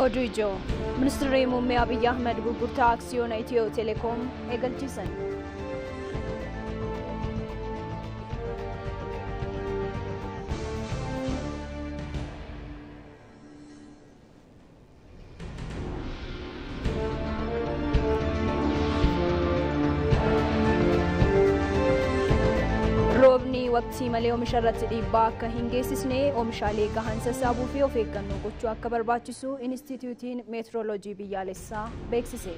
ኦድሪጆ ሚኒስትር ሙሜ አብይ አህመድ ጉጉርታ አክሲዮን ኢትዮ ቴሌኮም ኤገልቺሰን oomishaalee dhiibbaa akka hin geessisne oomishaalee gahansa sassaabuu of eeggannoo gochuu akka barbaachisu inistituutiin meetirooloojii biyyaalessaa beeksise.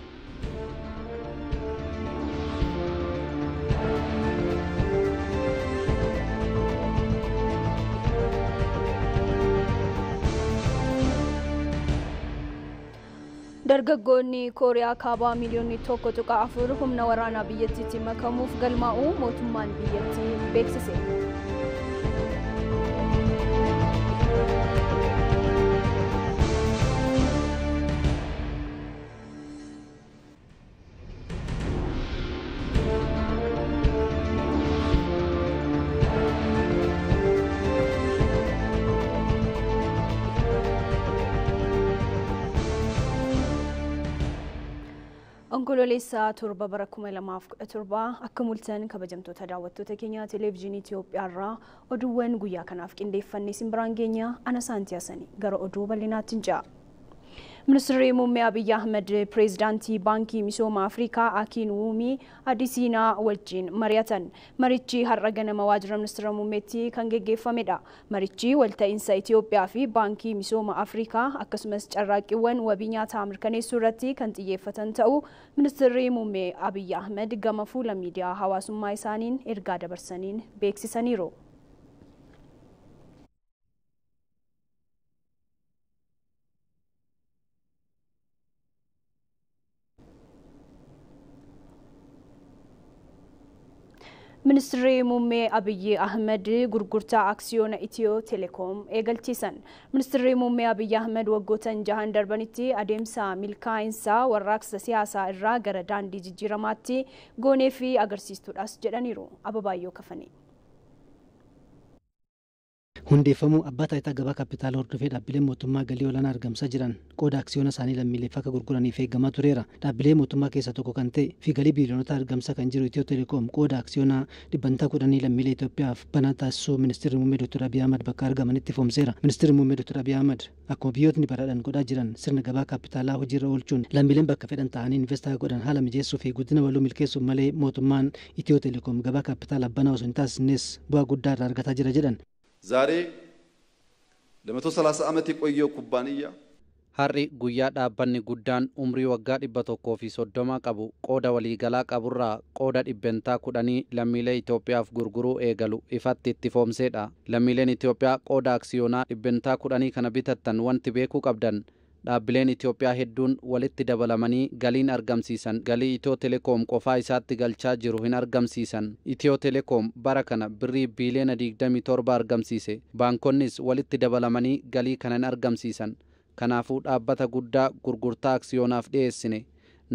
dargaggoonni kooriyaa kaabaa miliyoonni tokko tuqa afur humna waraanaa biyyattiitti makamuuf galmaa'uu mootummaan biyyattii beeksise. Onkololeessaa torba bara 2017 akka multan kabajamtoota daawwattoota keenya televezyiinii irraa oduuwwan guyyaa kanaaf qindeeffanne simbiraan keenya ana saantiyaasanii gara oduu bal'inaatti hin ja'a. ሚኒስትር ሙሜ አብይ አህመድ ፕሬዚዳንቲ ባንኪ ሚሶም አፍሪካ አኪን ውሚ አዲሲና ወልጂን መሪያተን መሪቺ ሀረገነ መዋጅረ ሚኒስትር ሙሜቲ ከንጌጌፈሜዳ መሪቺ ወልተኢንሰ ኢትዮጵያ ፊ ባንኪ ሚሶም አፍሪካ አከሱመስ ጨራቂወን ወቢኛ ታምር ከኔ ሱረቲ ከንጥዬ ጥየፈተን ተኡ ሚኒስትሪ ሙሜ አብይ አህመድ ገመፉ ለሚዲያ miidiyaa hawaasummaa isaaniin ደበርሰኒን ቤክሲሰኒሮ Ministirii muummee Abiyyi Ahmed gurgurtaa aksiyoona Itiyoo Teleekoom eegalchiisan. ministirii muummee Abiyyi Ahmed waggootan jahan darbanitti adeemsa milkaa'insa warraaqsa siyaasaa irraa gara daandii jijjiiramaatti goonee fi agarsiistuudhaas jedhaniiru. Ababaayyoo kafani. hundeeffamuu abbaa taayitaa gabaa kaapitaalaa hordofee dhaabbileen mootummaa galii olaanaa argamsaa jiran qooda aksiyoona isaanii lammiileef akka gurguraniif eeggamaa tureera. Dhaabbilee mootummaa keessa tokko kan ta'e fi galii biiliyoonota argamsa kan jiru Itiyoo teelekoom qooda aksiyoonaa dhibbantaa kudhanii lammiilee itiyoophiyaaf banaa taasisuu ministeerri muummee Dr. Abiy Ahmad bakka argamanitti foomseera. Ministeerri muummee Dr. Abiy Ahmad akkuma biyyootni baradhan godhaa jiran sirna gabaa kaapitaalaa hojiirra oolchuun lammiileen bakka fedhan ta'anii investaa godhan haala mijeessuu fi guddina waluu milkeessuuf malee mootummaan Itiyoo teelekoom gabaa kaapitaalaa banaa osoo hin taasisnees bu'aa guddaa irraa argataa jira jedhan. ዛሬ ለመቶ ሰላሳ guyyaa dhaabbanni guddaan umrii waggaa dhibba tokkoo fi soddoma qabu qooda waliigalaa qaburraa qooda dhibbentaa kudhanii lammiilee Itoophiyaaf gurguruu eegalu ifatti itti foomseedha. Lammiileen Itoophiyaa qooda aksiyoonaa dhibbentaa kudhanii kana bitattan wanti beekuu qabdan dhaabbileen Itoophiyaa hedduun walitti dabalamanii galiin argamsiisan galii Itiyoo Telekoom qofaa isaatti galchaa jiru hin argamsiisan Itiyoo Telekoom bara kana birrii biiliyoona 27 argamsiise baankonnis walitti dabalamanii galii kana hin argamsiisan kanaafuu dhaabbata guddaa gurgurtaa aksiyoonaaf dhiyeessine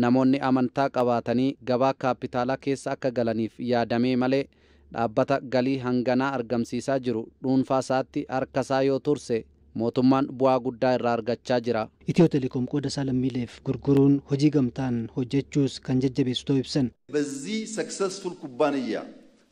namoonni amantaa qabaatanii gabaa kaapitaalaa keessa akka galaniif yaadamee malee dhaabbata galii hanganaa argamsiisaa jiru dhuunfaa isaatti isaa yoo turse mootummaan bu'aa guddaa irraa argachaa jira. Itiyoo telekoom qooda isaa lammiileef gurguruun hojii gamtaan hojjechuus kan jajjabeessu ta'uu ibsan. Bezzii saksesful kubbaaniyyaa.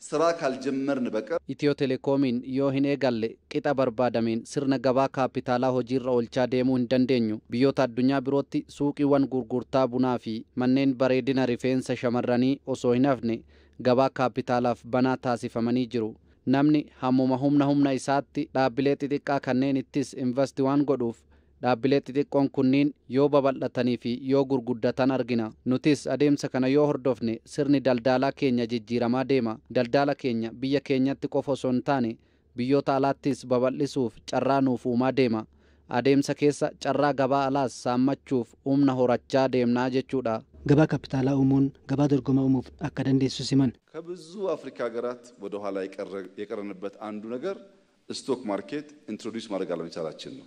Siraa kaaljemerin baqa. Itiyoo telekoomiin yoo hin eegalle qixa barbaadameen sirna gabaa kaapitaalaa hojiirra oolchaa deemuu hin dandeenyu. Biyyoota addunyaa birootti suuqiiwwan gurgurtaa bunaa fi manneen bareedina rifeensa shamarranii osoo hin hafne gabaa kaapitaalaaf banaa taasifamanii jiru. namni hammuma humna humna isaatti dhaabbilee xixiqqaa kanneen ittis investi waan godhuuf dhaabbilee xixiqqoon kunniin yoo babal'atanii fi yoo gurguddatan argina nutis adeemsa kana yoo hordofne sirni daldaalaa keenya jijjiiramaa deema daldaala keenya biyya keenyatti qofa osoo hin taane biyyoota alaattis babal'isuuf carraa nuuf uumaa deema adeemsa keessa carraa gabaa alaas saammachuuf humna horachaa deemnaa jechuudha ገባ ካፒታላ ኡሙን ገባ ደርጎማ ኡሙፍ አካ ደንዴሱ ሲመን ከብዙ አፍሪካ ሀገራት ወደ ኋላ የቀረንበት አንዱ ነገር ስቶክ ማርኬት ኢንትሮዲስ ማድረግ አለመቻላችን ነው።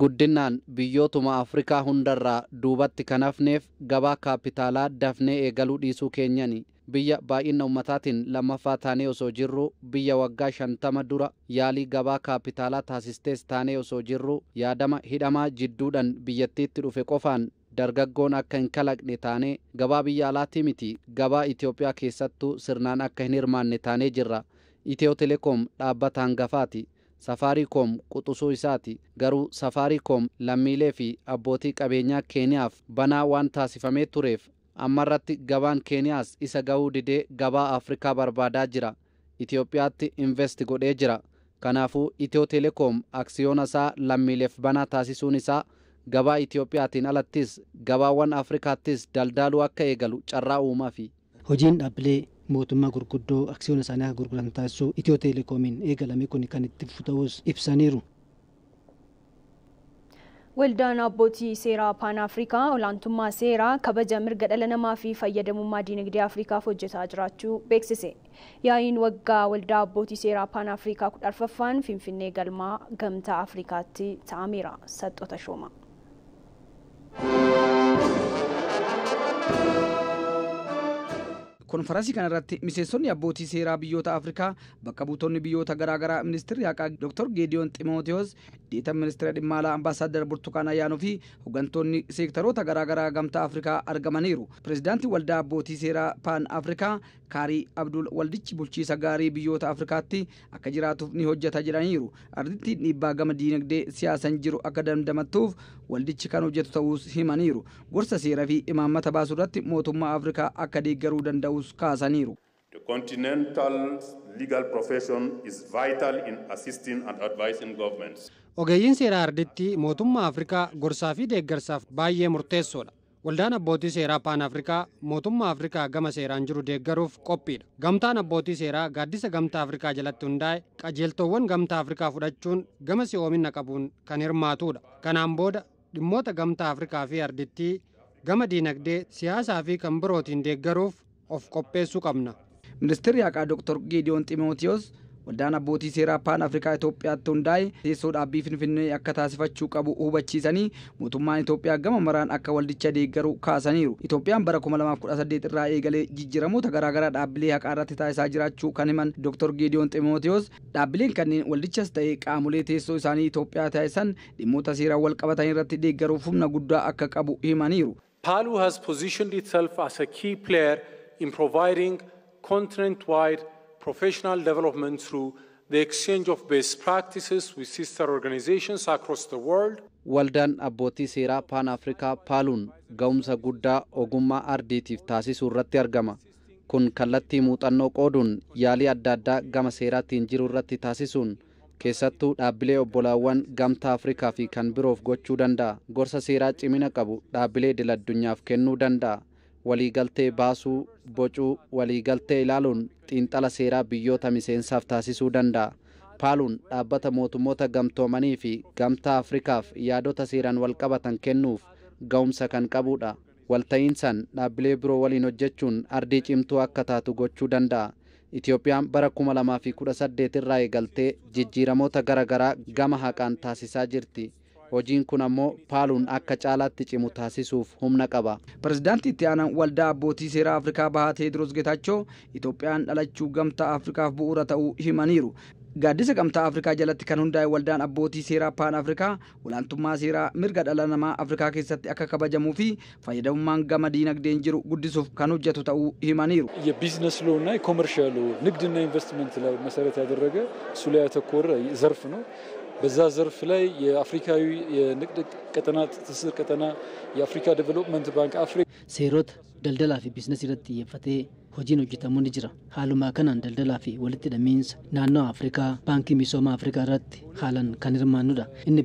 ጉድናን ብዮቱማ አፍሪካ ሁንደራ ዱበት ከነፍኔፍ ገባ ካፒታላ ደፍኔ የገሉ ዲሱ ኬኛኒ ብያ ባኢነ ኡመታትን ለመፋ ታኔ ዮሶ ጅሩ ብየ ወጋ ሸንተመ ዱራ ያሊ ገባ ካፒታላ ታሲስቴስ ታኔ ዮሶ ጅሩ ያደማ ሂደማ ጅዱደን ብየቴት ዱፌ ቆፋን dargaggoon akka hin kalaqne taane gabaa biyya alaatii miti gabaa Itoophiyaa keessattuu sirnaan akka hin hirmaanne taanee jirra Itiyoo Telekoom dhaabbata hangafaati. safaariikoom quxusuu isaati garuu safaariikoom lammiilee fi abbootii qabeenyaa keeniyaaf banaa waan taasifamee tureef ammarratti gabaan keeniyaas isa ga'uu didee gabaa afrikaa barbaadaa jira itiyoophiyaatti invest godhee jira kanaafuu itiyoo telekoom aksiyoona isaa lammiileef banaa taasisuun isaa gabaa Itiyoophiyaatiin alattis gabaawwan Afrikaattis daldaaluu akka eegalu carraa uumaa fi hojiin dhaabbilee mootummaa gurguddoo aksiyoona isaanii gurguran taasisuu Itiyoo teelekoomiin eegalame kun kan itti fufu ta'us ibsaniiru. Waldaan abbootii seeraa Paan Afrikaa olaantummaa seeraa kabaja mirga dhala namaa fi fayyadamummaa diinagdee Afrikaaf hojjetaa jiraachuu beeksise. Yaa'iin waggaa waldaa abbootii seeraa Paan Afrikaa kudha arfaffaan Finfinnee galmaa gamtaa Afrikaatti ta'ameera. Saxoota shooma. konfaransii kana irratti miseensonni abbootii seeraa biyyoota afrikaa bakka buutoonni biyyoota garaagaraa ministeerri haqaa dr gediyoon ximooteos deeta ministeera dhimma alaa ambaasaaddar burtukaan yaanoo fi hoggantoonni seektaroota garaa garaa gamtaa afrikaa argamaniiru pirezidaantii waldaa abbootii seeraa paan afrikaa Kaarii Abdul Waldichi bulchiisa gaarii biyyoota Afrikaatti akka jiraatuuf ni hojjeta jedhaniiru. Ardittiin dhiibbaa gama diinagdee siyaasan jiru akka dandamatuuf Waldichi kan hojjetu ta'uus himaniiru. Gorsa seeraa fi imaammata baasuu mootummaa Afrikaa akka deeggaruu danda'us kaasaniiru. The continental legal profession is vital in assisting and advising governments. Ogeeyyiin seeraa arditti mootummaa Afrikaa gorsaa fi deeggarsaaf baay'ee murteessoodha. Waldaan abbootii seeraa paan afrikaa mootummaa afrikaa gama seeraan jiru deeggaruuf qophiidha. Gamtaan abbootii seeraa gaaddisa gamtaa afrikaa jalatti hundaa'e qajeeltoowwan gamtaa afrikaa fudhachuun gama si'oomina qabuun kan hirmaatudha. Kanaan booda dhimmoota gamtaa afrikaa fi ardittii gama diinagdee siyaasaa fi kan birootiin deeggaruuf of qopheessuu qabna. Ministeerri yaaqaa Dr. Gidiyoon Ximootiyoos waldaan abbootii seeraa paan afrikaa Itoophiyaatti hundaa'e teessoo dhaabbii finfinnee akka taasifachuu qabu hubachiisanii mootummaan Itoophiyaa gama maraan akka waldicha deeggaru kaasaniiru. Itoophiyaan bara 2018 irraa eegalee jijjiiramoota garaagaraa dhaabbilee haqaa irratti taasisaa jiraachuu kan himan Dr. Geediyoon ximotewos dhaabbileen kanneen waldichas ta'ee qaamolee teessoo isaanii Itoophiyaa taasisan dhimmoota seeraan wal qabatan irratti deeggaruu fumna guddaa akka qabu himaniiru. as in Waldaan abbootii seeraa Paan Afrikaa Paaluun ga'umsa guddaa ogummaa ardiitiif taasisuu irratti argama. Kun kallattii muuxannoo qooduun yaalii adda addaa gama seeraatiin jiru irratti taasisuun keessattuu dhaabbilee obbolaawwan gamtaa Afrikaa fi kan biroof gochuu danda'a. Gorsa seeraa cimina qabu dhaabbilee idil addunyaaf kennuu danda'a. waliigaltee baasuu bocuu waliigaltee ilaaluun xiinxala seeraa biyyoota miseensaaf taasisuu danda'a. Paaluun dhaabbata mootummoota gamtoomanii fi gamtaa Afrikaaf yaadota seeraan walqabatan kennuuf ga'umsa kan qabudha. Walta'iinsan dhaabbilee biroo waliin hojjechuun ardii cimtuu akka taatu gochuu danda'a. Itiyoophiyaan bara 2018 irraa eegaltee jijjiiramoota garaa garaa gama haqaan taasisaa jirti. Hojiin kun ammoo paaluun akka caalaatti cimu taasisuuf humna qaba. Pirezidaanti itti aanaan waldaa abbootii seeraa Afrikaa bahaa Teediroos Geetaachoo Itoophiyaan dhalachuu gamtaa Afrikaaf bu'uura ta'uu himaniiru. Gaaddisa gamtaa Afrikaa jalatti kan hundaa'e waldaan abbootii seeraa paan Afrikaa olaantummaa seeraa mirga dhala namaa Afrikaa keessatti akka kabajamuu fi fayyadamummaan gama diinagdeen jiru guddisuuf kan hojjetu ta'uu himaniiru. የቢዝነስ ሎ እና የኮመርሻል ንግድና ኢንቨስትመንት ላይ መሰረት ያደረገ እሱ ላይ ያተኮረ ዘርፍ ነው። በዛ ዘርፍ ላይ የአፍሪካዊ የንግድ ቀጠና ትስስር ቀጠና የአፍሪካ ዴቨሎፕመንት ባንክ አፍሪ ሴሮት ደልደላ ፊ ቢዝነስ ይረት የፈቴ ሆጂን ሆጅተሙ ን ጅራ ሀሉማ ደልደላ ፊ ወልት ደሚንስ ናኖ አፍሪካ ባንክ ሚሶማ አፍሪካ ረት ሀለን ከንርማኑዳ እኒ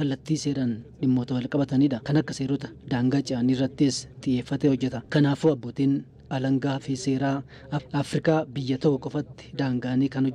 ከለቲ ሴረን ድሞተ ወልቀበተኒዳ ከነከ ሴሮት ዳንጋ ጫኒ ረቴስ ጥየፈቴ ከናፎ አቦቲን አለንጋ ፊ ሴራ አፍሪካ ብየተው ቆፈት ዳንጋኒ ከን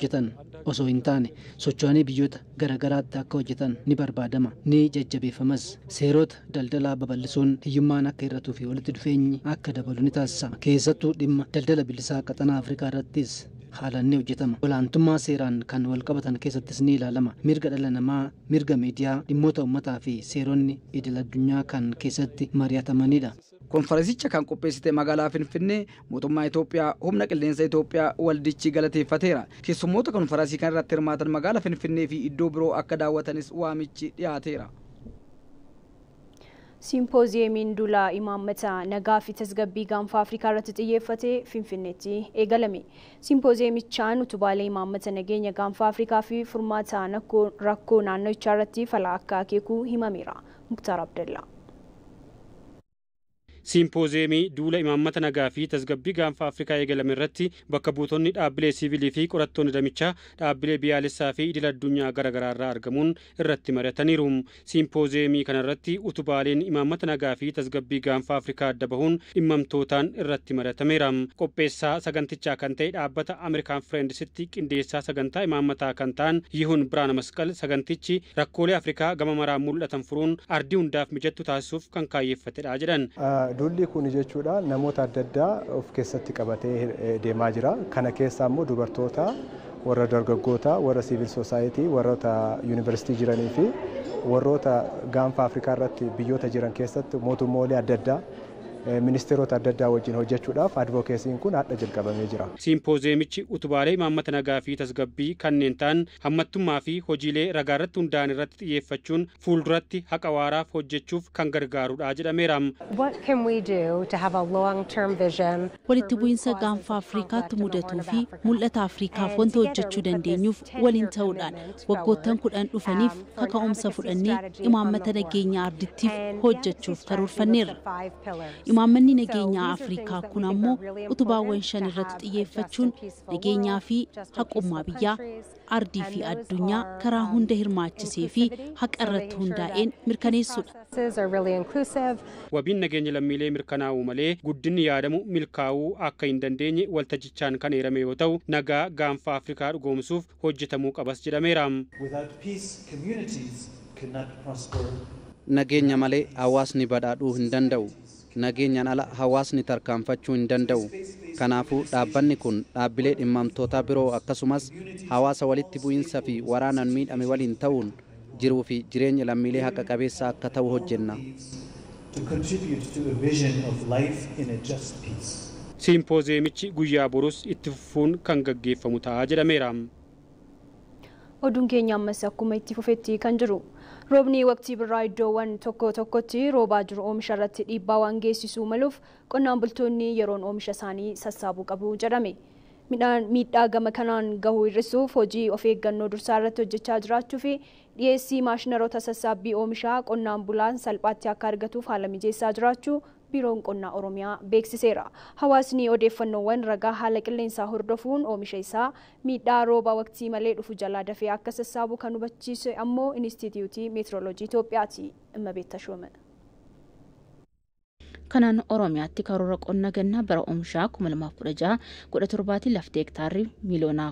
osoo hin taane socho'anii biyyoota garagaraatti akka hojjetan ni barbaadama ni jajjabeeffamas seerota daldalaa babal'isuun hiyyummaan akka irratuu fi walitti dhufeenyi akka dabalu ni taasisama keessattuu dhimma daldala bilisaa qaxanaa afrikaa irrattis haalanni hojjetama olaantummaa seeraan kan walqabatan keessattis ni ilaalama mirga dhala namaa mirga miidiyaa dhimmoota ummataa fi seeronni idil addunyaa kan keessatti mari'atamanidha konferensicha kan qopheessitee magaalaa Finfinnee mootummaa Itoophiyaa humna qilleensa Itoophiyaa waldichi galateeffateera. Keessummoota konferensii kan irratti hirmaatan magaalaa Finfinnee fi iddoo biroo akka daawwatanis waamichi dhiyaateera. Simpooziyemiin dulaa imaammata nagaa fi tasgabbii gaanfa Afrikaa irratti xiyyeeffate Finfinneetti eegalame. Simpooziyemichaan utubaalee imaammata nageenya gaanfa Afrikaa fi furmaata rakkoo naannoichaa irratti fala akka akeekuu himameera. Muktaar Abdallaa. Simpooziyemii duula imaammata nagaa fi tasgabbii gaanfa Afrikaa eegalame irratti bakka buutonni dhaabbilee siivilii fi qorattoonni damicha dhaabbilee biyyaalessaa fi idil addunyaa garaagaraa garaarraa argamuun irratti mari'ataniiru. Simpooziyemii kanarratti utubaaleen imaammata nagaa fi tasgabbii gaanfa Afrikaa adda bahuun dhimmamtootaan irratti maratameera Qopheessaa sagantichaa kan ta'e dhaabbata Ameerikaan Fireendisitti qindeessaa sagantaa imaammataa kan ta'an Yihun Biraana Masqal sagantichi rakkoolee Afrikaa gama maraan mul'atan furuun ardii hundaaf mijattu taasisuuf kan kaayyeffatedha jedhan. Ah, Dulli kun jechuudha namoota adda addaa of keessatti qabatee eh, deemaa jira. Kana keessaa immoo dubartoota, warra dargaggoota, warra sivil sosaayitii, warroota yuunivarsiitii jiranii fi warroota gaanfa Afrikaa irratti biyyoota jiran keessatti mootummoolee adda addaa Eh, ministeerota adda addaa wajjin hojjechuudhaaf advookeesiin kun hadha jalqabamee jira. Simpoozeemichi utubaalee imaammata nagaa fi tasgabbii kanneen ta'an hammattummaa fi hojiilee ragaarratti hundaa'an irratti xiyyeeffachuun fuulduratti haqa waaraaf hojjechuuf kan gargaarudha jedhameera. Walitti bu'iinsa gaanfa afriikaatti mudatuu fi mul'ata afriikaaf wanta hojjechuu dandeenyuuf waliin ta'uudhaan waggoottan kudhan dhufaniif kaka'umsa fudhannee imaammata nageenya ardittiif hojjechuuf karoorfanneerra. Imaammanni nageenyaa Afrikaa kun ammoo utubaawwan shan irratti uh, xiyyeeffachuun nageenyaa fi haqummaa biyyaa, ardii fi addunyaa karaa um, hunda hirmaachisee fi haqa irratti hundaa'een mirkaneessuudha. Wabiin nageenya lammiilee mirkanaa'uu malee guddinni yaadamu milkaa'uu akka hin dandeenye waltajjichaan kan eerame yoo ta'u nagaa gaanfa Afrikaa dhugoomsuuf hojjetamuu qabas jedhameera. Nageenya malee hawaasni badhaadhuu hin danda'u. nageenyan ala hawaasni tarkaanfachuu hin danda'u kanaafuu dhaabbanni kun dhaabbilee dhimmamtoota biroo akkasumas hawaasa walitti bu'iinsa fi waraanan miidhame waliin ta'uun jiruu fi jireenya lammiilee haqa qabeessa akka ta'u hojjenna. Simpooziyemichi guyyaa borus itti fufuun kan gaggeeffamu ta'a jedhameera. Oduun keenya ammas akkuma itti fufetti kan jiru. roobni waqtii birraa iddoowwan tokko tokkotti roobaa jiru oomisha irratti dhiibbaa waan geessisuu maluuf qonnaan bultoonni yeroon oomisha isaanii sassaabuu qabu jedhame. Miidhaa gama kanaan gahuu hir'isuuf hojii of eeggannoo dursaa irratti hojjechaa jiraachuu fi dhiyeessii maashinaroota sassaabbii oomishaa qonnaan bulaan salphaatti akka argatuuf haala mijeessaa jiraachuu biroon qonnaa oromiyaa beeksiseera hawaasni odeeffannoowwan ragaa haala qilleensaa hordofuun oomisha isaa miidhaa roobaa waqtii malee dhufu jalaa dafee akka sassaabu kan hubachiise ammoo inistituutii meetiroloojii Itoophiyaati dhimma beetta kanaan oromiyaatti karoora qonna gannaa bara oomishaa kuma kudha kudha torbaati lafti hektaarri miiliyoona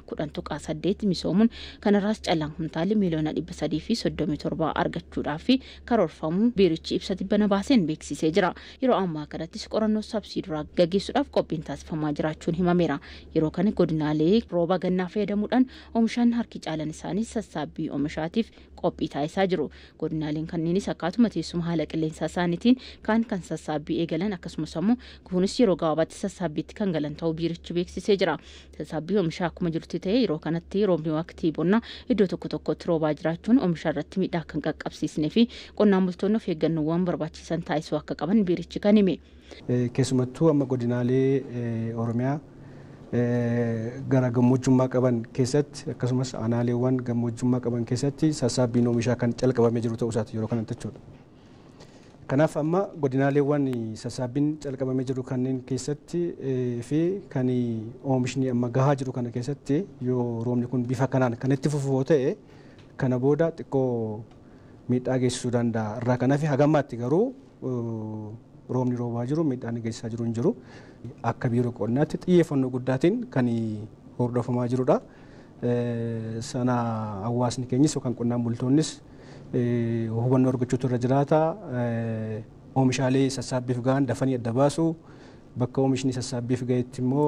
saddeet misoomuun kanarraas callaan kumtaali miiliyoona 337 argachuudhaaf karoorfamu biirichi ibsati bana baaseen beeksisee jira. Yeroo ammaa kanattis qorannoo sabsii duraa gaggeessuudhaaf qophiin taasifamaa jiraachuun himameera. Yeroo kana godinaalee rooba gannaa fayyadamuudhaan oomishaan harki caalan isaanii sassaabbii oomishaatiif qophii taasisaa jiru. Godinaaleen kanneenis akkaatuma teessuma haala qilleensa isaaniitiin kaan kan sassaabbii eegalan akkasumas ammoo kunis yeroo gabaabaatti sassaabbiitti kan galan ta'uu biirichi beeksisee jira. Sassaabbii oomishaa akkuma jirtu ta'ee yeroo kanatti roobni waqtii bonnaa iddoo tokko tokkotti roobaa jiraachuun oomishaa irratti miidhaa kan qaqqabsiisnee fi qonnaan bultoonni of eeggannoowwan barbaachisan taasisuu akka qaban biirichi kan hime. Keessumattuu amma godinaalee Oromiyaa gara gammoojjummaa qaban keessatti akkasumas anaaleewwan gammoojjummaa qaban keessatti sassaabbiin oomishaa kan calqabamee jiru ta'uu isaati yeroo kanatti jechuudha. Kanaaf amma godinaaleewwan sassaabbiin calqabamee jiru kanneen keessatti fi kan oomishni amma gahaa jiru kana keessatti yoo roobni kun bifa kanaan kan itti fufuu ta'e kana booda xiqqoo miidhaa geessisuu danda'a. Irraa kanaaf hagammaatti garuu roobni roobaa jiru miidhaan geessisaa jiru hin jiru. akka biiroo qonnaatti xiyyeeffannoo guddaatiin kan hordofamaa jirudha. Sana hawaasni keenyas yookaan qonnaan bultoonnis hubannoo argachuutu irra jiraata. Oomishaalee sassaabbiif gahan dafanii adda baasu bakka oomishni sassaabbiif gahetti immoo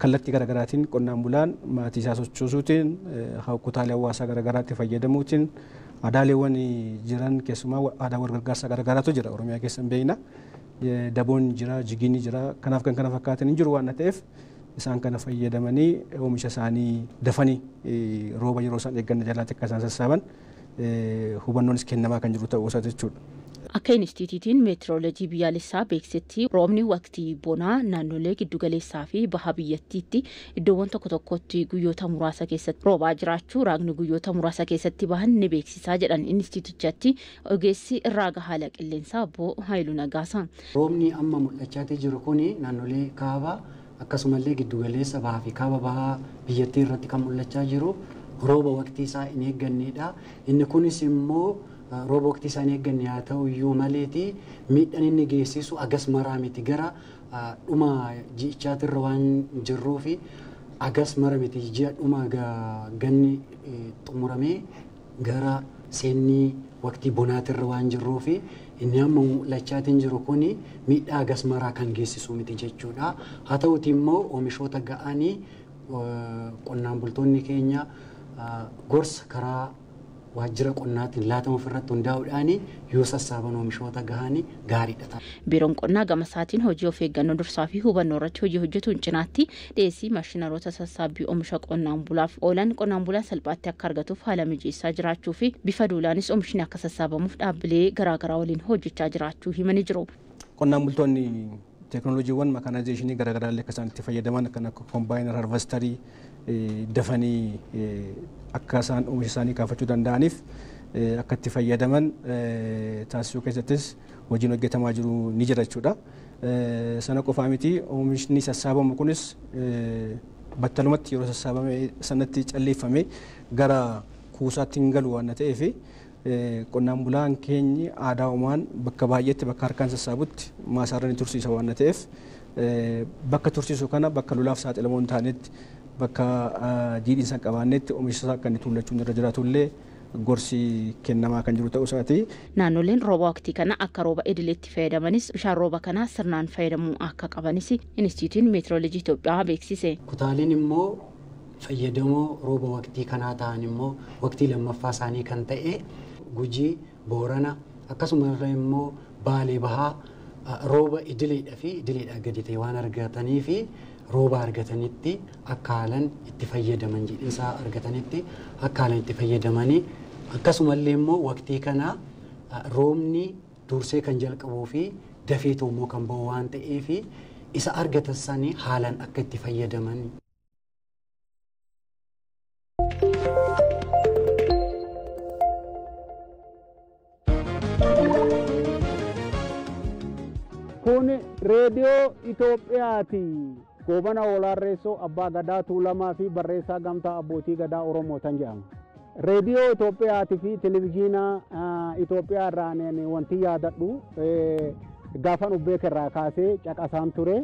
kallattii garaagaraatiin qonnaan bulaan maatii isaa sochoosuutiin kutaalee hawaasaa garaagaraatti fayyadamuutiin adaaleewwan jiran keessumaa aadaa wal gargaarsaa garaagaraatu jira oromiyaa keessan beeyna. daboon jira, jigiin jira, kanaaf kan kana fakkaatan hin jiru waan ta'eef isaan kana fayyadamanii oomisha isaanii dafanii rooba yeroo isaan eegganna jalatti akka isaan sassaaban hubannoon kennamaa kan jiru ta'uusa isaa jechuudha. Akka inistituutiin meetiroolojii biyyaalessaa beeksetti roobni waqtii bonaa naannolee giddugaleessaa fi baha biyyattiitti iddoowwan tokko tokkotti guyyoota muraasa keessatti roobaa jiraachuu raagni guyyoota muraasa keessatti bahan ni beeksisaa jedhan inistituutichatti ogeessi raaga haala qilleensaa obbo Haayiluu Nagaasa. Roobni amma mul'achaa jiru kun naannolee kaabaa akkasumallee giddugaleessa bahaa fi kaaba biyyattii irratti kan mul'achaa jiru rooba waqtii isaa hin eeggannedha. Inni kunis immoo rooba waqtii isaan eegganne haa ta'u iyyuu maleeti miidhaan inni geessisu agas maraa miti gara dhuma ji'ichaatirra waan jirruufi agas mara miti ji'a dhuma ganni xumuramee gara seennii waqtii bonaatirra waan jirruufi inni amma mul'achaatiin jiru kun miidhaa agas maraa kan geessisu miti jechuudha haa ta'utii immoo oomishoota ga'anii qonnaan bultoonni keenyaa gorsa karaa waajjira qonnaatiin laatama ofirratti hundaa'uudhaan yoo sassaabanii oomishoota gahanii gaariidha. Biiroon qonnaa gama isaatiin hojii of eeggannoo dursaa fi hubannoo irratti hojii hojjetuun cinaatti dhiyeessii maashinaroota sassaabbii oomisha qonnaan bulaaf oolan qonnaan bulaa salphaatti akka argatuuf haala mijeessaa jiraachuu fi bifa duulaanis oomishni akka sassaabamuuf dhaabbilee garaagaraa waliin hojjechaa jiraachuu himanii jiru. Qonnaan bultoonni teekinooloojiiwwan makaanaayizeeshinii garaagaraa illee akka isaan itti fayyadaman kan akka kombaayinara harvastarii dafanii akka isaan oomisha isaanii kaafachuu danda'aniif akka itti fayyadaman taasisuu keessattis hojiin hojjetamaa jiru ni jira jechuudha. Sana qofaa miti oomishni sassaabamu kunis battalumatti yeroo sassaabame sanatti calleeffame gara kuusaatti hin galu waan ta'eef qonnaan bulaan keenyi aadaa uumaan bakka baay'eetti bakka harkaan sassaabutti maasaarra ni tursiisa waan ta'eef bakka tursiisu kana bakka lulaaf saaxilamoo hin taanetti bakka jiidhiin san qabaannetti oomisha isaa akka inni tuullachuun irra jiraatullee gorsi kennamaa kan jiru ta'uu isaati. Naannoleen rooba waqtii kana akka rooba idileetti fayyadamanis bishaan rooba kanaa sirnaan fayyadamuu akka qabanis Inistituutiin Meetiroolojii Itoophiyaa beeksise. Kutaaleen immoo fayyadamoo rooba waqtii kanaa ta'an immoo waqtii lammaffaa isaanii kan ta'e Gujii, Boorana akkasumallee immoo Baalee Bahaa rooba idileedhaa fi idileedhaa gadi ta'e waan argatanii rooba argatanitti akka haalan itti fayyadaman jidhinsaa argatanitti akka haalan itti fayyadamanii akkasumallee immoo waqtii kana ah, roobni dursee kan jalqabuu fi dafee immoo kan bahu waan ta'eefi isa argatan sanii haalan akka itti fayyadamanii. kun reediyoo Itoophiyaati. Goobana Olaarreessoo Abbaa Gadaa Tuulamaa fi barreessaa gamtaa abbootii gadaa Oromoo tan jedhama. Reediyoo Itoophiyaatii fi Televezyiinaa Itoophiyaa irraa wanti yaadadhu gaafan ubbeek irraa kaasee caqasaan ture.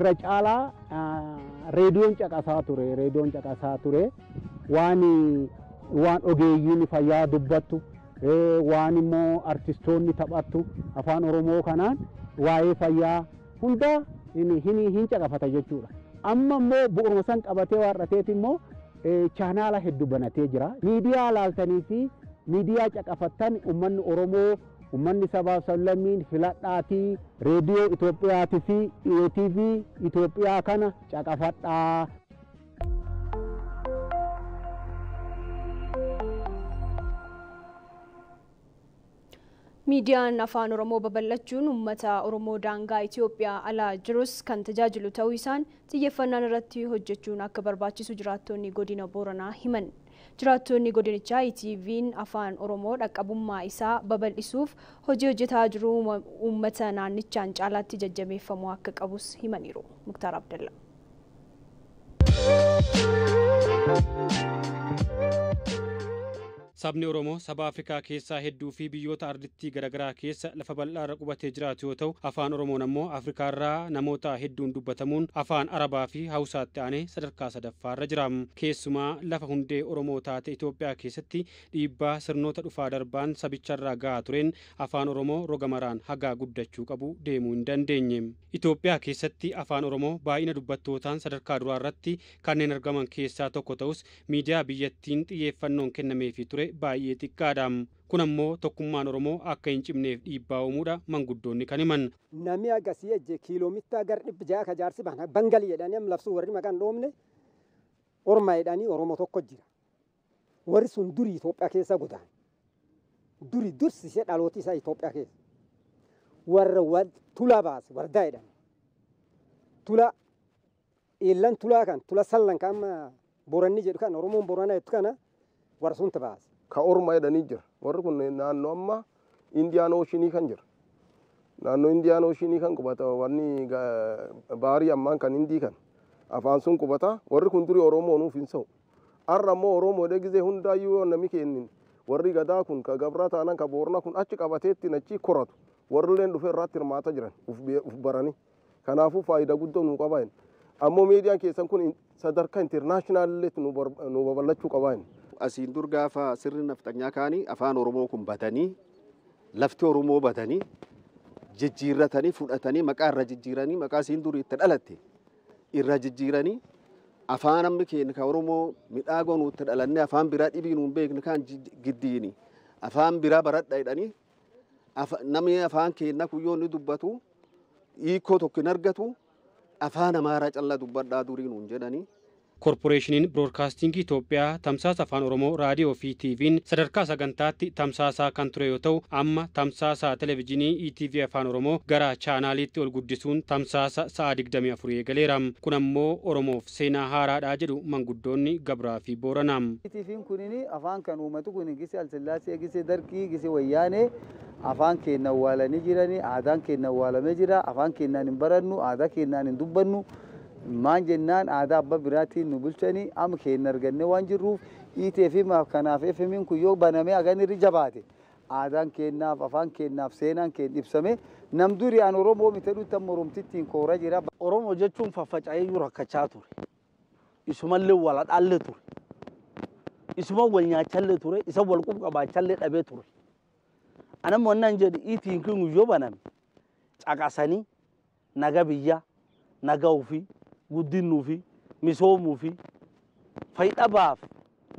Irra caalaa reediyoon caqasaa ture. Reediyoon caqasaa ture. Waan waan ogeeyyiin fayyaa dubbattu waan immoo artistoonni taphattu afaan Oromoo kanaan waa'ee fayyaa hundaa hin hin caqafata jechuudha. Amma immoo bu'uuruma san qabatee waarrateet immoo chaanaala hedduu banatee jira. Miidiyaa laaltanii fi miidiyaa caqafattan uummanni Oromoo uummanni sabaaf sablammiin filadhaatii reediyoo Itoophiyaatii fi ETV Itoophiyaa kana caqafadhaa. ሚዲያን አፋን ኦሮሞ በበለችውን ኡመታ ኦሮሞ ዳንጋ ኢትዮጵያ አላ ጅሩስ ከን ተጃጅሉ ተዊሳን ጥየፈናን ረቲ ሆጀችውን አከበርባችሱ ጅራቶኒ ጎዲነ ቦረና ሂመን ጅራቶኒ ጎዲንቻ ኢቲቪን አፋን ኦሮሞ ዳቀቡማ ኢሳ በበልሱፍ ሆጂ ሆጀታ ጅሩ ኡመተ ናንቻን ጫላት ጀጀሜ ፈሙ አከቀቡስ ሂመኒሩ ሙክታር አብደላ Sabni Oromoo saba Afrikaa keessaa hedduu fi biyyoota ardittii garaagaraa keessa lafa bal'aa irra qubatee jiraatu yoo ta'u, afaan Oromoon ammoo Afrikaa irraa namoota hedduun dubbatamuun afaan Arabaa fi Hawusaatti aanee sadarkaa sadaffaa irra jira. Keessumaa lafa hundee Oromoo taate Itoophiyaa keessatti dhiibbaa sirnoota dhufaa darbaan sabicharraa gahaa tureen afaan Oromoo roga maraan hagaa guddachuu qabu deemuu hin dandeenye. Itoophiyaa keessatti afaan Oromoo baay'ina dubbattootaan sadarkaa duraa irratti kanneen argaman keessaa tokko ta'us miidiyaa biyyattiin xiyyeeffannoon kennameefii ture baay'ee xiqqaadha. kun ammoo tokkummaan oromoo akka hin cimneef dhiibbaa uumuudha manguddoonni kan himan. Nami agasii ejje kiiloomitira gar dhibba jaha ka jaarsi baana bangalii jedhanii amma labsuu warri maqaan dhoomne orma jedhanii oromoo tokko jira. Warri sun durii Itoophiyaa keessa godaan duri dursise dhaloota isaa Itoophiyaa keessa warra tula baase wardaa jedhan tula eellan tulaa kan tula sallan kan amma boranni jedhu kan oromoon boranaa jettu kana warra sunta baase. ka orma jedhanii jira warri kun naannoo amma indiyaan ooshinii kan jira naannoo indiyaan ooshinii kan qubata wanni baarii ammaan kan indii kan afaan sun qubata warri kun durii oromoonuuf hin sa'u arra ammoo oromoo dhegizee hundaayyuu nami kennin warri gadaa kun ka gabraa taanan ka boornaa kun achi qabateettiin achi koratu warrilleen dhufe irratti hirmaata jiran uf baranii kanaafuu faayidaa guddaa nu qabaa ammoo miidiyaan keessan kun sadarkaa intarnaashinaaleetti nu babal'achuu qabaa inni. asiin dur gaafa sirri nafxanyaa kaanii afaan Oromoo kun batanii lafti Oromoo batanii jijjiirratanii fudhatanii maqaa irra jijjiiranii maqaa isiin dur itti dhalatte irra jijjiiranii afaan amni keenya kan Oromoo midhaa gonuutti dhalanne afaan biraa dhibii nuun beekne kan giddiini afaan biraa baradha jedhanii namni afaan keenya kuyyoonni dubbatu hiikoo tokko hin argatu afaan amaaraa callaa dubbadhaa durii nuun jedhanii koorporeeshiniin biroodkaastingii Itoophiyaa tamsaasa afaan Oromoo raadiyoo fi tiiviin sadarkaa sagantaatti tamsaasaa kan ture yoo ta'u amma tamsaasaa televizyiinii ETV afaan Oromoo gara chaanaaliitti ol guddisuun tamsaasa sa'a 24 eegaleera. Kun ammoo Oromoof seenaa haaraadha jedhu manguddoonni Gabraa fi Booranaam. ETV'n afaan kan uummatu kun al Alsillaasee gisee Darkii gisee Wayyaanee afaan keennan waalanii jiranii aadaan keennan waalamee jira afaan keennan hin barannu aadaa keennan hin dubbannu. maan jennaan aadaa abbaa biraatiin nu bulchanii am keenya arganne waan jirruuf iitee fi kanaaf efemiin kun yoo banamee hagan irri jabaate aadaan keenyaaf afaan keenyaaf seenaan keenya ibsame nam duriyaan oromoo mite dhuttan moromtittiin koora jira. Oromoo jechuun faffaca'ee jiru rakkachaa ture. Isumallee wal dhaalle ture. Isuma wal nyaachallee ture. Isa wal qabaachallee dhabee ture. Anammoo annan jedhu iitiin kun yoo baname caqasanii naga biyyaa naga ofii guddinuu misoomuufi misoomuu fi fayyadabaaf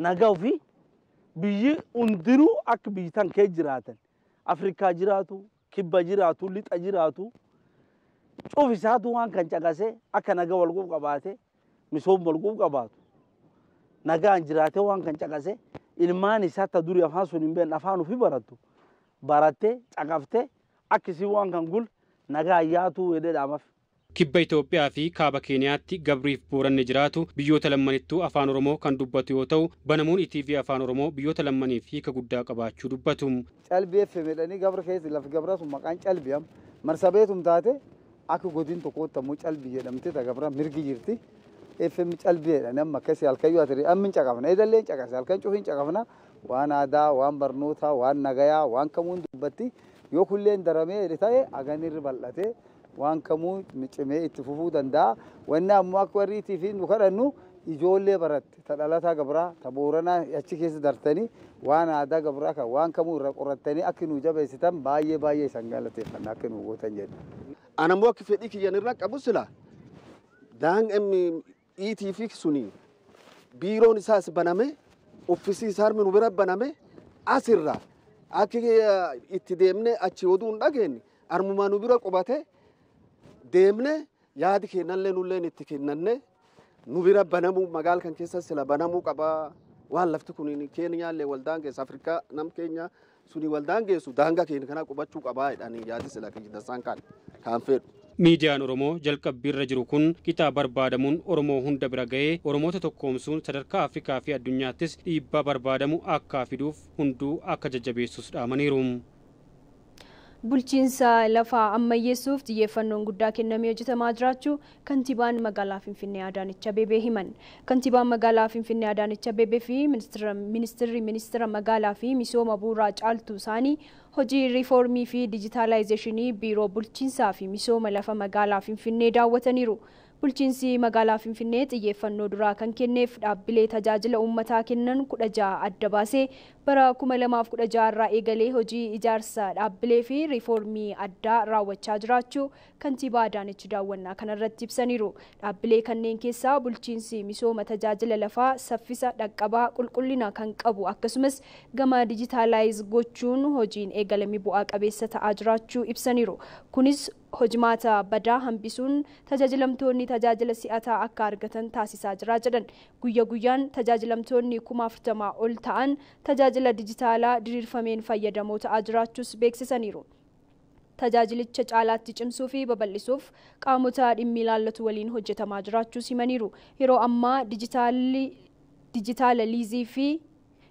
nagaa fi biyyi hundinuu akka biyyi tan kee jiraatan Afrikaa jiraatu, kibba jiraatu, lixa jiraatu isaatu waan kan caqasee akka nagaa walquuf qabaate misooma walquuf qabaatu nagaa jiraate waan kan caqasee ilmaan isaa ta durii afaan sun hin beekne afaan ofii baratu barattee caqaftee akkisii waan kan gul nagaa yaatu jedhee dhaamaf. kibba Itoophiyaa fi kaaba Keeniyaatti gabriif booranne jiraatu biyyoota lamanittuu afaan Oromoo kan dubbatu yoo ta'u banamuun ITV afaan Oromoo biyyoota lamaniif hiika guddaa qabaachuu dubbatu. Calbiif midhanii gabra keessa lafa gabra sun maqaan calbiyam marsabeetum taate akka godin tokkootti ammoo calbii jedhamte ta gabra mirgi jirti. jedhani amma akkasi ጨልቤ ነም መከስ ያልከዩ caqafna አምን ጨቀፍና ይደለኝ ጨቀስ ያልከን ጩሁን ጨቀፍና waan አዳ waan በርኖታ waan ነገያ ዋን ከሙን ዱበቲ ዮ ሁሌን daramee ta'e aganirri በላቴ waan kamuu micimee itti fufuu danda'a. Wanni ammoo akka warriitii fi nu kadhannu ijoollee baratte ta dhalataa gabraa ta achi keessa dartani waan aadaa gabraa kan waan kamuu irra qorattanii akki nu jabeessitan baay'ee isan galateeffanna akki nu gootan jedhu. An ammoo akka fedhii kiyyan irraa qabu sila daa'imni iitii fi suni biiroon isaas baname nu bira baname asirra akka itti deemne achi oduun dhageenye armumaa nu bira qubate. deemne yaadi keennallee nulleen itti kennanne nu bira banamuu magaal kan keessa sila banamuu qabaa waan lafti kun keenyaallee waldaan geessu afrikaa nam keenya suni waldaan geessu daangaa keenya kana qubachuu qabaa jedhanii yaadi sila dansaan kaan kaan fedhu. Miidiyaan Oromoo jalqabbiirra jiru kun qixaa barbaadamuun Oromoo hunda bira ga'ee Oromoota tokkoomsuun sadarkaa Afrikaa fi addunyaattis dhiibbaa barbaadamu akka fiduuf hunduu akka jajjabeessus dhaamaniiru. Bulchiinsa lafaa ammayyeessuuf xiyyeeffannoon guddaa kennamee hojjetamaa jiraachuu kantiibaan magaalaa Finfinnee adaanicha Abeebee himan. Kantiibaan magaalaa Finfinnee adaanicha Abeebee fi ministeerri ministeera magaalaa fi misooma buuraa caaltuu isaanii hojii rifoormii fi dijitaalaayizeeshinii biiroo bulchiinsaa fi misooma lafa magaalaa Finfinnee daawwataniiru. Bulchiinsi magaalaa Finfinnee xiyyeeffannoo duraa kan kenneef dhaabbilee tajaajila uummataa kennan kudha ja'a adda baasee bara 2016 irraa eegalee hojii ijaarsa dhaabbilee fi rifoormii addaa raawwachaa jiraachuu kantiibaa Adaanech daawwannaa kanarratti ibsaniiru. Dhaabbilee kanneen keessaa bulchiinsi misooma tajaajila lafaa saffisa dhaqqabaa qulqullina kan qabu akkasumas gama dijitaalaayis gochuun hojiin eegalame bu'aa qabeessa ta'aa jiraachuu ibsaniiru. Kunis hojimaata badaa hambisuun tajaajilamtoonni tajaajila si'ataa akka argatan taasisaa jiraa jedhan. Guyya guyyaan tajaajilamtoonni kuma ol ta'an tajaajila dijitaalaa diriirfameen fayyadamoo ta'aa jiraachuus beeksisaniiru. Tajaajilicha caalaatti cimsuu fi babal'isuuf qaamota dhimmi ilaallatu waliin hojjetamaa jiraachuus himaniiru. Yeroo ammaa dijitaala liizii fi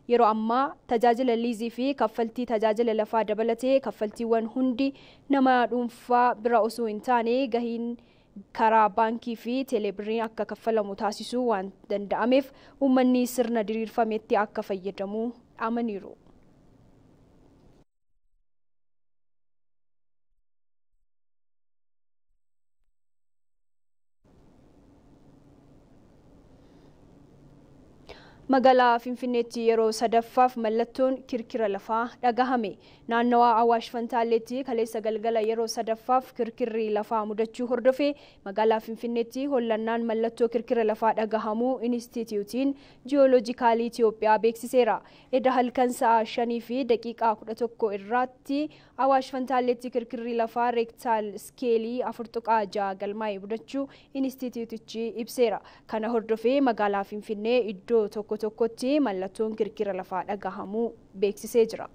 yeroo ammaa tajaajila liizii fi kaffaltii tajaajila lafaa dabalatee kaffaltiiwwan hundi nama dhuunfaa bira osoo hin taane gahiin karaa baankii fi teeleebirrii akka kaffalamu taasisuu waan danda'ameef uummanni sirna diriirfametti akka fayyadamu amaniru magaalaa finfinneetti yeroo sadaffaaf mallattoon kirkira lafaa dhagahame naannawaa awaash fantaaleetti kaleessa galgala yeroo sadaffaaf kirkirri lafaa mudachuu hordofee magaalaa finfinneetti hollannaan mallattoo kirkira lafaa dhagahamuu inistituutiin jiyooloojikaalii itiyoophiyaa beeksiseera edda halkan sa'a shanii fi daqiiqaa kudha tokko irraatti awaash fantaaleetti kirkirri lafaa reektaal iskeelii afur tuqaa ja'a mudachuu inistituutichi ibseera kana hordofee magaalaa finfinnee iddoo tokko tokko tokkotti mallattoon kirkira lafaa dhagahamu beeksisee jira.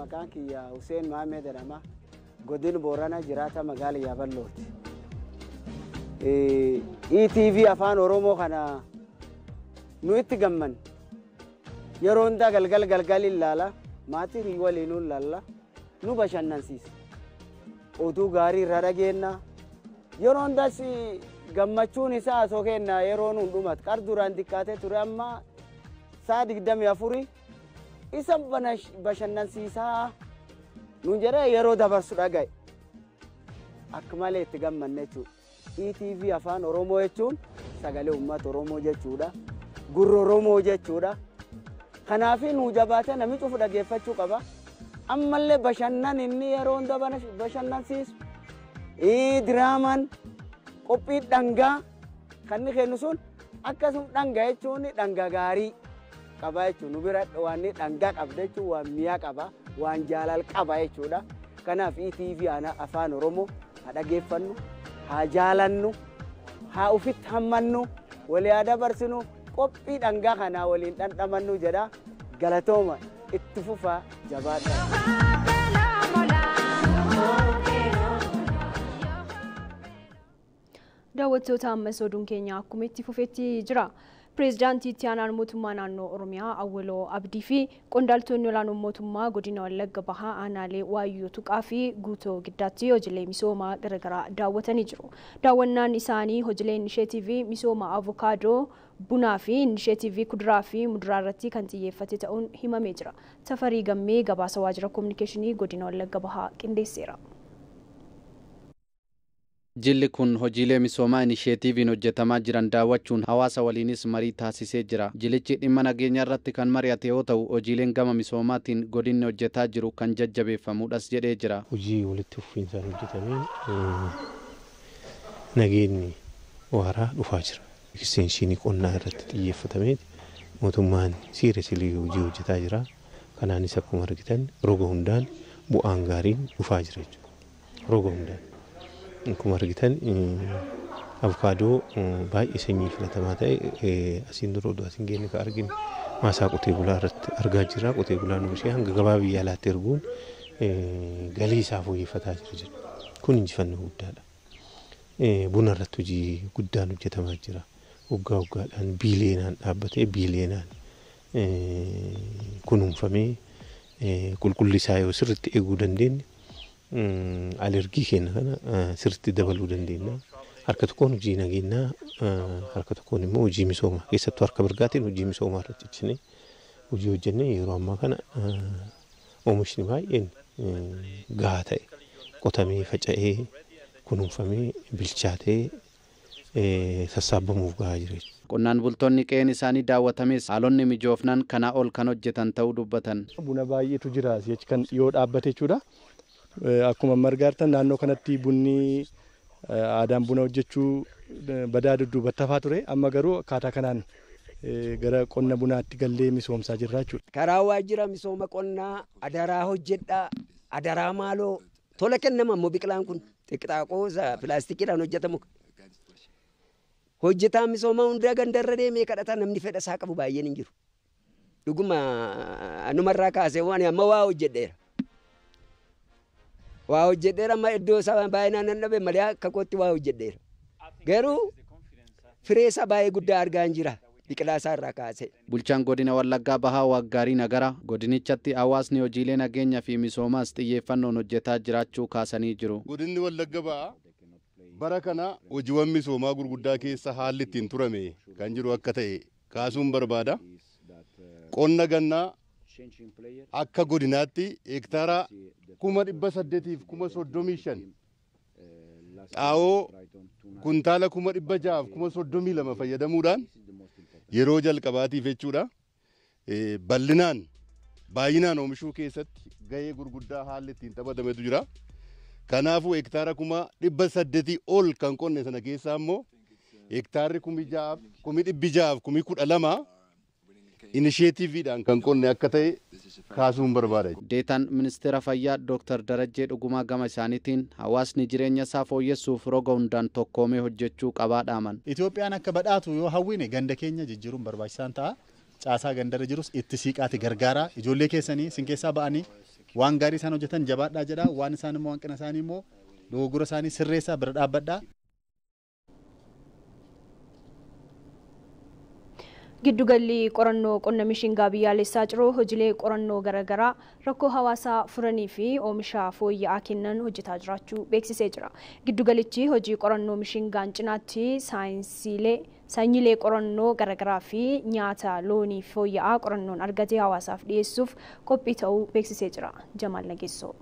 maqaan kiyya Hussein Mahamed jedhama. Godin Boorana jiraata magaala Yaaballooti. ETV afaan Oromoo kana nu itti gamman. Yeroo hundaa galgal galgal ilaala. Maatii waliin ilaala. nu bashannansiisa. Utuu gaarii irra dhageenna. Yeroo hundas gammachuun isaa asoo kenna yeroo nuun dhumatu. Qar duraan xiqqaatee ture amma saa digdamii afuri isa bashannansiisaa nuun jedhee yeroo dabarsu dhagaye. Akka malee itti gammanne jechuudha. ETV afaan Oromoo jechuun sagalee uummata Oromoo jechuudha. Gurra Oromoo jechuudha. Kanaafii nuu jabaatee namichi ofi qaba. ammallee bashannan inni yeroon dabana bashannansiisu diraamaan qophii dhangaa kan inni kennu sun akkasuma dhangaa jechuun gari gaarii qaba jechuun nu bira waan dhangaa qabda jechuun waan miyaa qaba waan jaalal qaba jechuudha. Kanaaf ETV afaan Oromoo haa dhageeffannu haa jaalannu haa ufitti hammannu walii haa dabarsinu qophii dhangaa kanaa waliin dhandhamannu jedha galatooma. itti fufaa daawwattoota ammas oduun keenya akkuma itti fufetti jira. Pireezidaantii itti aanaan mootummaa naannoo Oromiyaa Awwaloo Abdii fi qondaaltonni olaanoon mootummaa godina Wallagga Bahaa aanaalee Waayyoo Tuqaa fi Guutoo Giddaatti hojiilee misoomaa garaagaraa daawwatanii jiru. Daawwannaan isaanii hojiilee inisheetiivii misoomaa avokaadoo, bunaa fi inisheetiivii kuduraa fi muduraa irratti kan xiyyeeffate ta'uun himamee jira. Safarii Gammee gabaasa waajjira koominikeeshinii godina Wallagga Bahaa qindeesseera. Jilli kun hojiilee misoomaa inisheetiiviin hojjetamaa jiran daawwachuun hawaasa waliinis marii taasisee jira. Jilichi dhimma nageenya irratti kan mari'ate yoo ta'u, hojiileen gama misoomaatiin godinni hojjetaa jiru kan jajjabeeffamudhas jedhee jira. Hojii walitti fufinsaan hojjetamee mm, nageenyi waaraa dhufaa jira. Ekstenshinii qonnaa irratti xiyyeeffatamee mootummaan seera silii hojii hojjetaa jira. Kanaanis akkuma argitan roga hundaan bu'aan gaariin dhufaa jira Roga hundaan. akkuma argitan abukaadoo baay'ee sanyii filatamaa ta'e asiin dura oduu asiin geenye kan arginu maasaa qotee bulaa irratti argaa jirra. Qotee bulaan oomishee hanga gabaa biyya alaatti erguun galii isaa fooyyeffataa jira jedhu kun injifannoo guddaadha. Buna irratti hojii guddaan hojjetamaa jira. Waggaa waggaadhaan biileenaan dhaabbatee biileenaan kunuunfamee qulqullisaa yoo sirriitti eeguu dandeenye alergii keenya kana sirriitti dabaluu dandeenya. Harka tokkoon hojii nageenyaa, harka tokkoon immoo hojii misoomaa. Keessattuu harka mirgaatiin hojii misoomaa irratti hojjennee hojii hojjennee yeroo ammaa kana oomishni baay'een gahaa ta'e qotamee faca'ee kunuunfamee bilchaatee sassaabamuuf gahaa jira Qonnaan bultoonni qe'een isaanii daawwatames haalonni mijoofnaan kanaa ol kan hojjetan ta'uu dubbatan. Buna baay'eetu jira kan yoo dhaabbate jechuudha. akkuma amma naannoo kanatti bunni aadaan buna hojjechuu badaa dudduubattafaa ture amma garuu akkaataa kanaan gara qonna bunaatti gallee misoomsaa jirra jechuudha. Karaa waajjira misooma qonnaa adaraa hojjedhaa adaraa maaloo tola kennama immoo biqilaan kun xiqqixaaqoo pilaastikiidhaan hojjetamu. Hojjetaa misooma hundaa gandarra deemee kadhataa namni fedha isaa qabu baay'een hin jiru. Dhuguma numarraa kaasee waan amma waa hojjedheera. waa hojjedheera amma iddoo isaa baay'inaan nan dhabe malee akka kootti waa hojjedheera garuu firee isaa baay'ee guddaa argaa hin jira. biqilaa isaarraa kaase. Bulchaan godina Wallaggaa Bahaa Waaggaarii Nagara godinichatti hawaasni hojiilee nageenyaa fi misoomaas xiyyeeffannoon hojjetaa jiraachuu kaasanii jiru. Godinni Wallagga Bahaa bara kana hojiiwwan misoomaa gurguddaa keessa haalli ittiin turame kan jiru akka ta'e kaasuun barbaada. Qonna gannaa akka godinaatti hektaara kuma dhibba saddeetiif kuma soddomii shan xaa'oo kuntaala kuma dhibba ja'aaf kuma soddomii lama fayyadamuudhaan yeroo jalqabaatiif jechuudha bal'inaan baay'inaan oomishuu keessatti gahee gurguddaa haalli ittiin taphatametu jira. Kanaafuu hektaara kuma dhibba saddeetii ol kan qonne sana keessaa immoo hektaarri kumi ja'aaf kumi dhibbi ja'aaf kumi kudha lama ኢኒሽቲቭን ከን ቆን ካሱን በርባደ ዴታን ሚኒስትር ፈያ ዶክተር ደረጀ ዱጉማ ጋማ ሳኒቲን ሀዋስኒ ጅሬኛ ሳ ፎየሱፍ ሮገ ቶኮሜ ሆጀቹ ቀባ ኢትዮጵያን አከ ዮ ሀዊኔ ገንደ ጅጅሩን በርባችሳን ጫሳ ገንደረ ጅሩስ እት ገርጋራ ጆሌ ኬሰኒ ስንኬሳ በአኒ ዋን ጋሪ ሳን ጀባዳ ጀዳ ዋን ሳን ሞ ዋንቅነ ሳኒ ሞ Giddugalli qorannoo qonna mishingaa biyyaalessaa jiru hojiilee qorannoo garagaraa rakkoo hawaasaa furanii fi oomisha fooyya'aa kennan hojjetaa jiraachuu beeksisee jira. Giddugalichi hojii qorannoo mishingaan cinaatti sanyiilee qorannoo garagaraa fi nyaata loonii fooyya'aa qorannoon argate hawaasaaf dhiyeessuuf qophii ta'uu beeksisee jira. Jamaal geesso.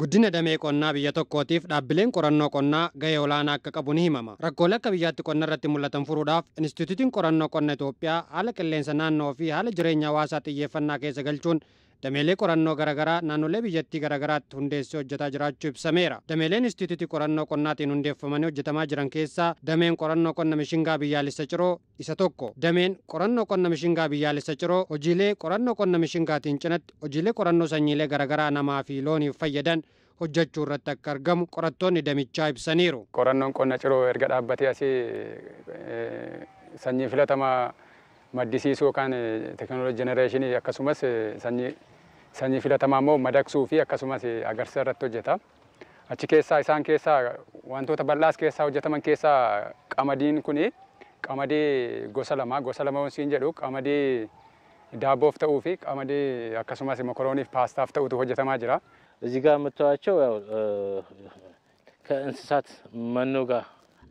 Guddina damee qonnaa biyya tokkootiif dhaabbileen qorannoo qonnaa ga'ee olaanaa akka qabu ni himama. Rakkoolee akka biyyaatti qonna irratti mul'atan furuudhaaf Instituutiin Qorannoo Qonna Itoophiyaa haala qilleensa naannoo fi haala jireenya hawaasaa xiyyeeffannaa keessa galchuun dameelee qorannoo garaagaraa naannolee biyyattii garaagaraatti hundeessee hojjetaa jiraachuu ibsameera. Dameeleen instituutii qorannoo qonnaatiin hundeeffamanii hojjetamaa jiran keessaa dameen qorannoo qonna mishingaa biyyaalessa ciroo isa tokko. Dameen qorannoo qonna mishingaa biyyaalessa ciroo hojiilee qorannoo qonna mishingaatiin cinatti hojiilee qorannoo sanyiilee garaagaraa namaa fi looniif fayyadan hojjechuu irratti akka argamu qorattoonni damichaa ibsaniiru. Qorannoon qonna ciroo erga dhaabbatee asii sanyii filatamaa maddisiisuu yookaan teekinooloojii jenereeshinii akkasumas sanyii sanyii filatamaa madaqsuu fi akkasumas agarsiisa irratti hojjeta. Achi keessaa isaan keessaa wantoota bal'aas keessaa hojjetaman keessaa qamadiin kuni qamadii gosa lama gosa lama siin jedhu qamadii ዳቦፍ ተኡፊ ቀመዴ አከሱማስ መኮሮኒ ፓስታፍ ተኡት ሆጀተማ ጅራ እዚህ ጋር የምታዩቸው ያው ከእንስሳት መኖ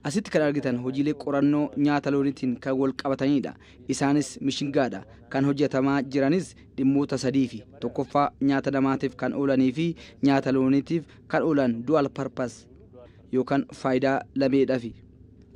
Asitti kan argitan hojiilee qorannoo nyaata looniitiin kan wal qabatanidha. Isaanis mishingaadha. Kan hojjetamaa jiranis dhimmoota sadiifi tokkoffaa nyaata namaatiif kan oolanii fi nyaata looniitiif kan oolan dual parpas yookaan faayidaa lameedhafi.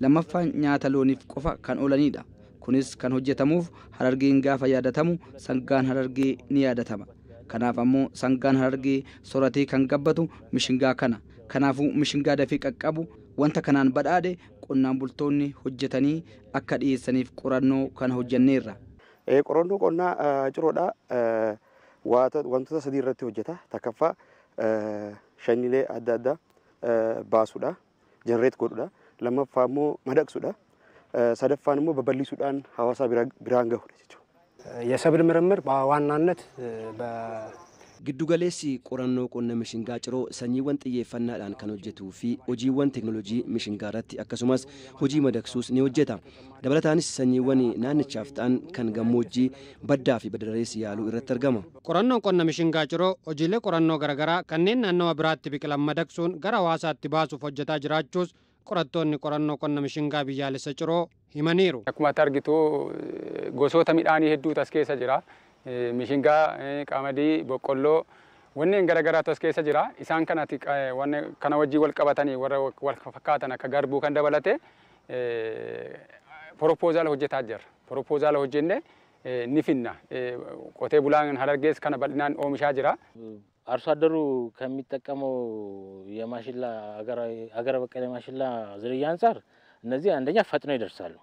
Lammaffaan nyaata looniif qofa kan oolanidha. Kunis kan hojjetamuuf harargeen gaafa yaadatamu sangaan harargee ni yaadatama. Kanaaf ammoo sangaan harargee soratee kan gabbatu mishingaa kana. Kanaafuu mishingaa dafee qaqqabu wanta kanaan badhaadhe qonnaan bultoonni hojjetanii akka dhiyeessaniif qorannoo kana hojjenneerra. Qorannoo qonnaa jiruudha. Wantoota sadii irratti hojjeta. Takkaffaa shanilee adda addaa baasuudha. Jenreet godhuudha. Lammaffaa immoo madaqsuudha. Sadaffaan immoo babal'isuudhaan hawaasa biraan gahuudha jechuudha። የሰብል ምርምር በዋናነት Giddugaleessi qorannoo qonna mishingaa ciroo sanyiiwwan xiyyeeffannaadhaan kan hojjetuu fi hojiiwwan teknoolojii mishingaa irratti akkasumas hojii madaqsuus ni hojjeta. Dabalataanis sanyiiwwan naannichaaf ta'an kan gammoojjii baddaa fi badarrees yaaluu irratti argama. Qorannoon qonna mishingaa ciroo hojiilee qorannoo garaagaraa kanneen naannawa biraatti biqilan madaqsuun gara hawaasaatti baasuuf hojjetaa jiraachuus qorattoonni qorannoo qonna mishingaa biyyaalessa ciroo himaniiru. Akkuma argitu gosoota midhaanii hedduutu as keessa jira. mishingaa, qamadii, boqqolloo wanneen garaagaraatu as keessa jira. Isaan kanati wanne kana wajjii wal qabatanii warra wal fakkaatan akka garbuu kan dabalate proposal hojjetaa jira. Proposal hojjenne ni finna. Qotee bulaan Harargees kana bal'inaan oomishaa jira. አርሶ አደሩ ከሚጠቀመው የማሽላ አገር በቀል የማሽላ ዝርያ አንጻር Nazi አንደኛ ፈጥነው ይደርሳሉ።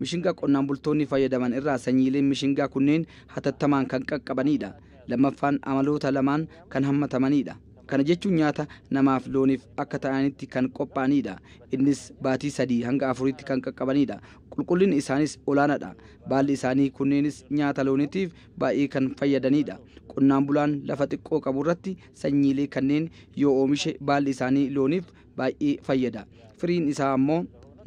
mishingaa qonnaan bultoonni fayyadaman irraa sanyiileen mishingaa kunneen hatattamaan kan qaqqabanidha. Lammaffaan amaloota lamaan kan hammatamanidha. Kana jechuun nyaata namaaf looniif akka ta'anitti kan qophaa'anidha. Innis baatii sadii hanga afuritti kan qaqqabanidha. qulqullin isaanis olaanaadha. Baalli isaanii kunneenis nyaata looniitiif baay'ee kan fayyadanidha. Qonnaan bulaan lafa xiqqoo qabu irratti sanyiilee kanneen yoo oomishe baalli isaanii looniif baay'ee fayyada. Firiin isaa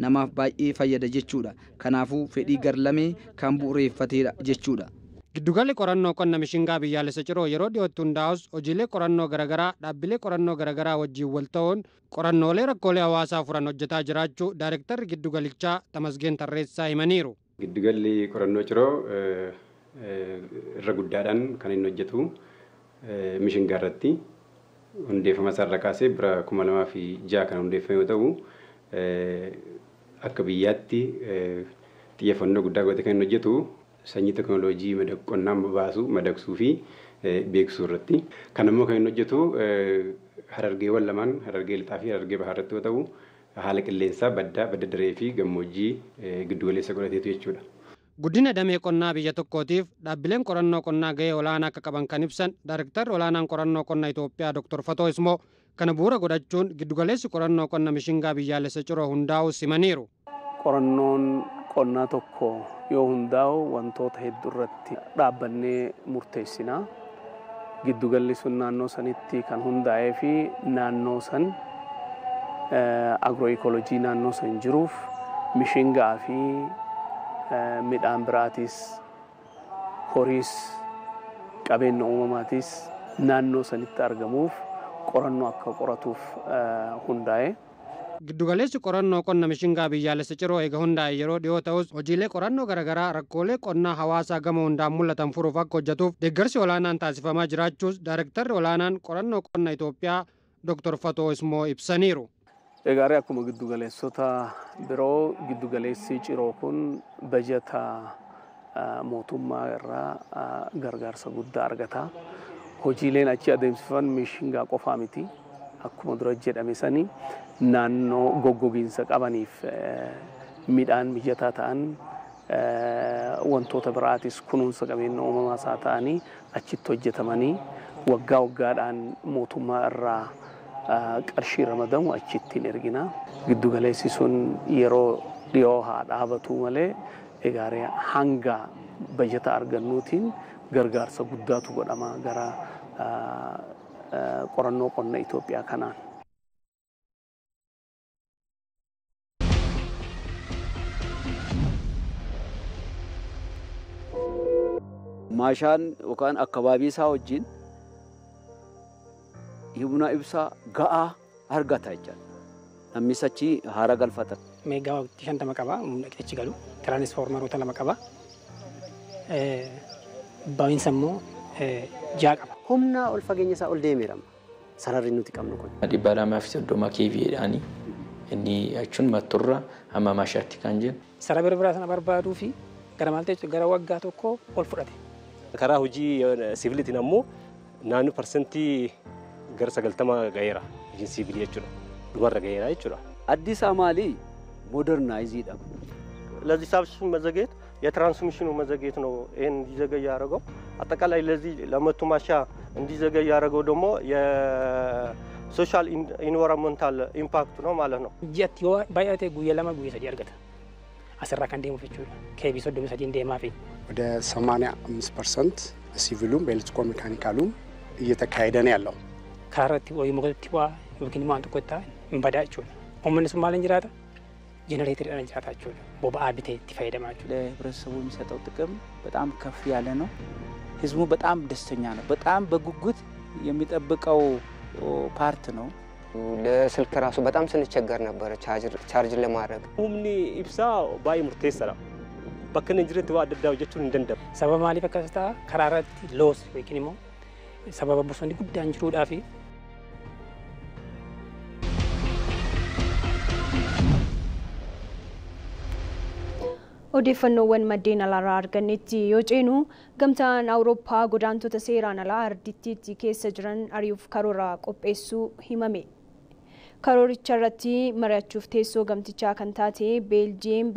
namaaf baay'ee fayyada jechuudha kanaafuu fedhii garlamee kan bu'uureeffateedha jechuudha. Giddugalli qorannoo qonna mishingaa biyyaalessa ciroo yeroo dhiyootti hundaa'us hojiilee qorannoo garagaraa dhaabbilee qorannoo garagaraa wajjiin wal ta'uun qorannoolee rakkoolee hawaasaa furan hojjetaa jiraachuu daayirektarri giddugalichaa Tamasgeen Tarreessaa himaniiru. Giddugalli qorannoo ciroo eh, eh, irra guddaadhaan kan inni hojjetu eh, mishingaa irratti hundeeffama irra kaasee bira kuma lamaa ja'a kan hundeeffame yoo ta'u akka biyyaatti xiyyeeffannoo guddaa godhatee kan hojjetu sanyii teekinooloojii qonnaan baasuu madaqsuu fi beeksisuu irratti. Kan immoo kan inni hojjetu harargeewwan lamaan harargee lixaa fi harargee bahaa irratti yoo ta'u haala qilleensaa baddaa badda daree fi gammoojjii giddugaleessa godhateetu jechuudha. Guddina damee qonnaa biyya tokkootiif dhaabbileen qorannoo qonnaa ga'ee olaanaa akka qaban kan ibsan Daayirektarri Olaanaan Qorannoo Qonnaa Itoophiyaa Dr. Fatoo Ismoo Kana bu'uura godhachuun giddugaleessi qorannoo qonna mishingaa biyyaalessa ciroo hundaa'u simaniiru. Qorannoon qonnaa tokko yoo hundaa'u wantoota hedduu irratti dhaabbannee murteessina. Giddugalli sun naannoo sanitti kan hundaa'ee fi naannoo san eh, agirooikolojii naannoo san jiruuf mishingaa fi eh, midhaan biraatis horiis qabeenya uumamaatis naannoo sanitti argamuuf. qorannoo akka qoratuuf hundaa'ee Giddugaleessi qorannoo qonna mishingaa biyyaalessa ciroo eega hundaa'e yeroo dhiyoo ta'us hojiilee qorannoo garaagaraa rakkoolee qonnaa hawaasaa gama hundaan mul'atan furuuf akka hojjetuuf deeggarsi olaanaan taasifamaa jiraachuus daarektarri olaanaan qorannoo qonna Itoophiyaa Dr. Fatoo Ismoo ibsaniiru. Eegaalee akkuma giddugaleessota biroo giddugaleessi ciroo kun bajata mootummaa irraa gargaarsa guddaa argata. hojiileen achi adeemsifan mishingaa qofaa miti akkuma dura jedhame sanii naannoo goggogiinsa qabaniif eh, midhaan mijataa ta'an eh, wantoota biraatis kunuunsa qabeenya uumamaa isaa ta'anii achitti hojjetamanii waggaa waggaadhaan mootummaa irraa eh, qarshii ramadamu achittiin ergina. Giddu sun yeroo dhiyoo haa dhaabatu malee egaa hanga bajata argannuutiin gargaarsa guddaatu godhama gara qorannoo qonna Itoophiyaa kanaan. maashaan yookaan akkabaabii isaa wajjin humna ibsaa ga'aa argata jechuudha. Namni achi haara galfata. Meegaa wagtii shantama qaba humna qeechi galu tiraanisfoormaroota lama qaba. Baay'een sammuu ja'a qaba. Humna ol fageenya isaa ol deemeerama. Sararri nuti qabnu kun. Dhibba lamaa fi soddoma keeviidhaani inni achuun matturra hamma maashaatti kan jennu. Sara birbiraa sana barbaaduu fi gara maalta jechuudha gara waggaa tokko ol fudhate. Karaa hojii siivilitiin ammoo naannoo parsantii gara sagaltama ga'eera hojiin siivilii jechuudha. Dhumarra ga'eera jechuudha. አዲስ አማሊ ሞደርናይዝ ይደም ለዚህ ሳብሽን መዘገየት የትራንስሚሽኑ መዘግየት ነው ይህን እንዲዘገይ ያደረገው። አጠቃላይ ለዚህ ለመቱ ማሻ እንዲዘገይ ያደረገው ደግሞ የሶሻል ኢንቫይሮንመንታል ኢምፓክቱ ነው ማለት ነው። ባያቴ ጉየ ለማ ጉየ ሰዲ አርገተ አሰራ ከንዴ ሙፍቹ ከቢ ሶዶ ሰዲ እንዴ ማፊ ወደ 85 ፐርሰንት ሲቪሉም በኤሌክትሮ ሜካኒካሉም እየተካሄደ ነው ያለው ካረቲ ወይ ሞገቲዋ ወኪኒ ማንተ ኮታ እንባዳችሁ ኦመንስ ማለን ጅራታ ጀነሬተር ኤነርጂ ካታቸው በበአድቴ ቲፋይደማችሁ ለህብረተሰቡ የሚሰጠው ጥቅም በጣም ከፍ ያለ ነው። ህዝቡ በጣም ደስተኛ ነው። በጣም በጉጉት የሚጠብቀው ፓርት ነው። ለስልክ ራሱ በጣም ስንቸገር ነበረ ቻርጅ ለማድረግ ሁምኒ ኢብሳ ባይ ሙርቴ ሰራ በክን እንጅረ ተዋደዳው ጀቹን እንደንደብ ሰበብ ማሊፈ ከስታ ከራረት ሎስ ወይክኒሞ ሰበበ ቡሶኒ ጉዳ እንጅሩ odeeffannoowwan maddeen alaarraa argannetti yoo ceenu gamtaan awurooppaa godaantota seeraan alaa ardittiitti keessa jiran ari'uuf karoora qopheessuu himame karooricha irratti teessoo gamtichaa kan taate beeljiyeem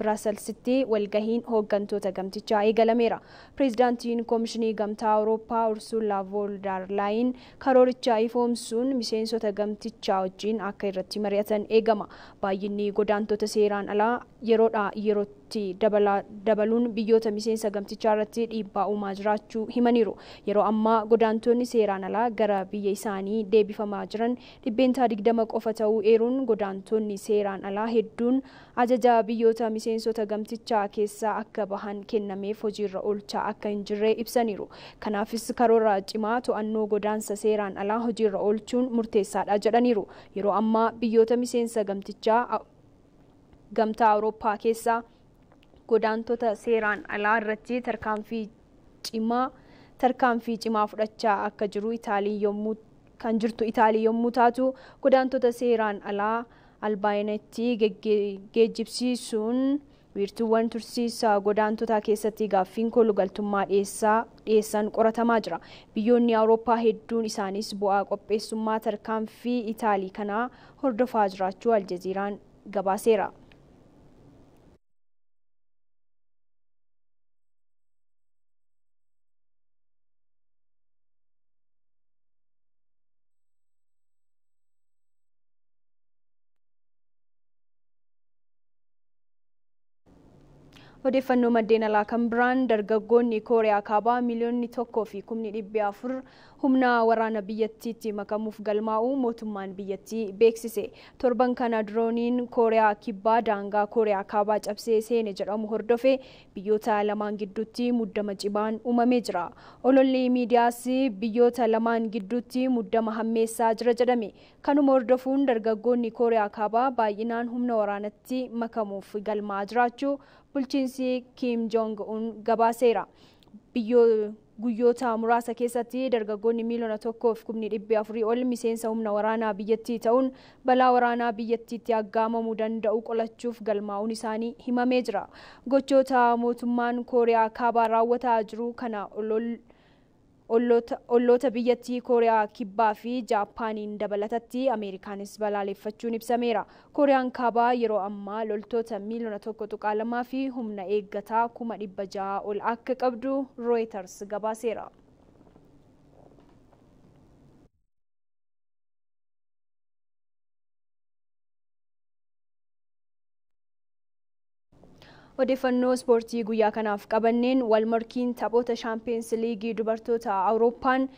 Biraasaalsitti walgahiin hooggantoota gamtichaa eegalameera. Pireezidaantiin Koomishinii Gamtaa Awurooppaa ursula Vooldaarlaayin karooricha ifoomsuun miseensota gamtichaa wajjin akka irratti mari'atan eegama. Baay'inni godaantota seeraan alaa yeroodhaa yerootti dabaluun biyyoota miseensa gamtichaa irratti dhiibbaa uumaa jiraachuu himaniiru. Yeroo ammaa godaantoonni seeraan alaa gara biyya isaanii deebifamaa jiran dhibbeentaa digdama qofa ta'uu eeruun godaantoonni seeraan alaa hedduun ajajaa biyyoota miseensa miseensota gamtichaa keessaa Kanaafis karoora cimaa to'annoo godaansa seeraan alaa hojiirra oolchuun murteessaadha jedhaniiru. Yeroo ammaa biyyoota miseensa gamtichaa gamtaa Awurooppaa keessaa godaantota seeraan alaa irratti tarkaanfii cimaa fudhachaa akka jiru Itaalii yommuu kan jirtu Itaalii yommuu taatu godaantota seeraan alaa albaayinattii geejjibsiisuun wiirtuuwwan tursiisaa godaantotaa keessatti gaaffiin kolugaltummaa dhiyeessan qoratamaa jira biyyoonni awurooppaa hedduun isaaniis bu'aa qopheessummaa tarkaanfii itaalii kanaa hordofaa jiraachuu jaziiraan gabaaseera odeeffannoo maddeen alaa kan biraan dargaggoonni kooriyaa kaabaa miliyoonni tokkoo fi kumni dhibbi afur humna waraana biyyattiitti makamuuf galmaa'u mootummaan biyyattii beeksise torban kana dirooniin kooriyaa kibbaa daangaa kooriyaa kaabaa cabsee seene jedhamu hordofe biyyoota lamaan gidduutti muddama cibaan uumamee jira ololli miidiyaas biyyoota lamaan gidduutti muddama hammeessaa jira jedhame kanuma hordofuun dargaggoonni kooriyaa kaabaa baay'inaan humna waraanatti makamuuf galmaa jiraachuu bulchiinsi Kim Jong-un gabaaseera. guyyoota muraasa keessatti dargaggoonni miiliyoona tokkoof kumni afurii ol miseensa humna waraanaa biyyattii ta'uun balaa waraanaa biyyattiitti aggaamamuu danda'u qolachuuf galmaa'uun isaanii himamee jira. Gochoota mootummaan Kooriyaa kaabaa raawwataa jiru kana olloota biyyattii kooriyaa kibbaa fi jaappaaniin dabalatatti ameerikaanis balaaleffachuun ibsameera kooriyaan kaabaa yeroo ammaa loltoota miiliyoona tokko tuqaa lamaa fi humna eeggataa kuma dhibba jaha ol akka qabdu rooyters gabaaseera odeeffannoo ispoortii guyyaa kanaaf qabanneen walmarkiin taphoota shaampiyeens liigii dubartoota awurooppaan